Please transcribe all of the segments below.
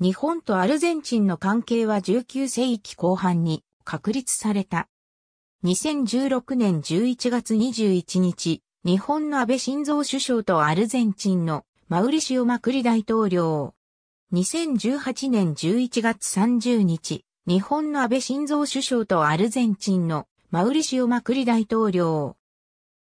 日本とアルゼンチンの関係は19世紀後半に確立された。2016年11月21日、日本の安倍晋三首相とアルゼンチンのマウリシオ・マクリ大統領。2018年11月30日、日本の安倍晋三首相とアルゼンチンのマウリシオ・マクリ大統領。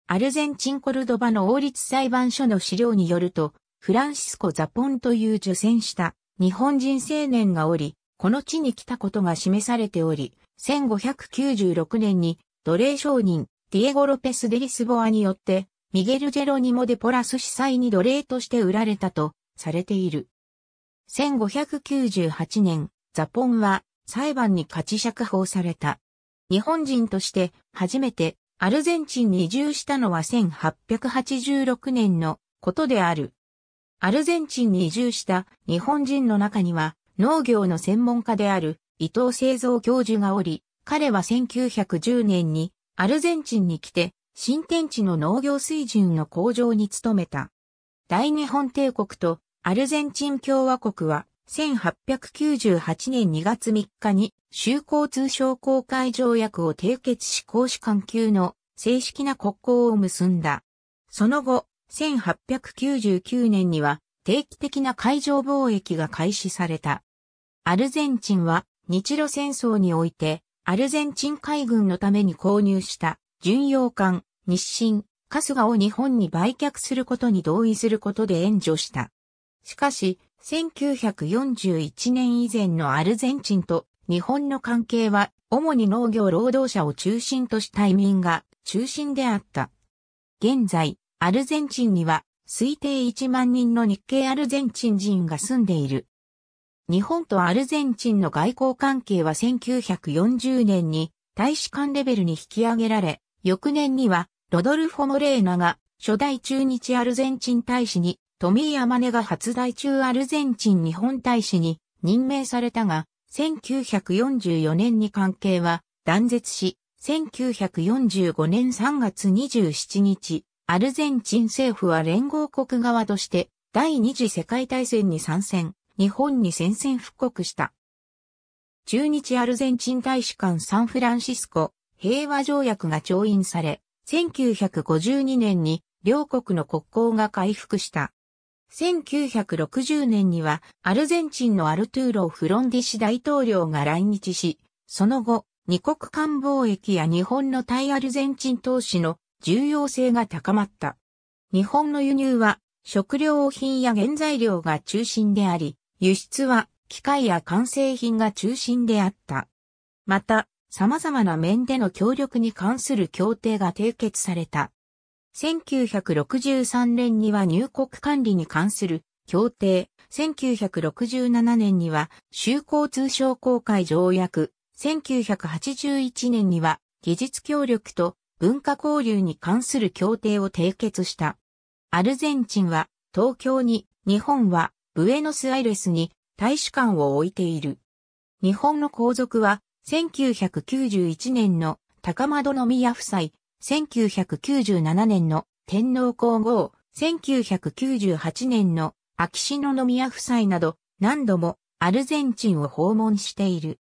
アルゼンチンコルドバの王立裁判所の資料によると、フランシスコ・ザポンという受選した日本人青年がおり、この地に来たことが示されており、1596年に奴隷商人、ディエゴ・ロペス・デリスボアによって、ミゲル・ジェロニモ・デ・ポラス司祭に奴隷として売られたとされている。1598年、ザポンは裁判に勝ち釈放された。日本人として初めてアルゼンチンに移住したのは1886年のことである。アルゼンチンに移住した日本人の中には農業の専門家である伊藤製造教授がおり、彼は1910年にアルゼンチンに来て新天地の農業水準の向上に努めた。大日本帝国とアルゼンチン共和国は1898年2月3日に就航通商公開条約を締結し公使官級の正式な国交を結んだ。その後、1899年には定期的な海上貿易が開始された。アルゼンチンは日露戦争においてアルゼンチン海軍のために購入した巡洋艦日清春日を日本に売却することに同意することで援助した。しかし1941年以前のアルゼンチンと日本の関係は主に農業労働者を中心とした移民が中心であった。現在、アルゼンチンには推定1万人の日系アルゼンチン人が住んでいる。日本とアルゼンチンの外交関係は1940年に大使館レベルに引き上げられ、翌年にはロドルフォ・モレーナが初代中日アルゼンチン大使に、トミー・アマネが初代中アルゼンチン日本大使に任命されたが、1944年に関係は断絶し、1945年3月27日、アルゼンチン政府は連合国側として第二次世界大戦に参戦、日本に宣戦布告した。中日アルゼンチン大使館サンフランシスコ平和条約が調印され、1952年に両国の国交が回復した。1960年にはアルゼンチンのアルトゥーロ・フロンディシ大統領が来日し、その後、二国間貿易や日本の対アルゼンチン投資の重要性が高まった。日本の輸入は食料品や原材料が中心であり、輸出は機械や完成品が中心であった。また、様々な面での協力に関する協定が締結された。1963年には入国管理に関する協定、1967年には就航通商公開条約、1981年には技術協力と文化交流に関する協定を締結した。アルゼンチンは東京に、日本はブエノスアイレスに大使館を置いている。日本の皇族は1991年の高円宮夫妻、1997年の天皇皇后、1998年の秋篠宮夫妻など何度もアルゼンチンを訪問している。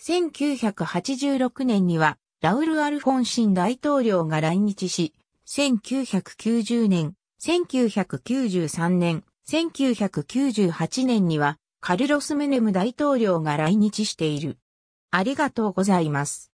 1986年にはラウル・アルフォンシン大統領が来日し、1990年、1993年、1998年にはカルロス・メネム大統領が来日している。ありがとうございます。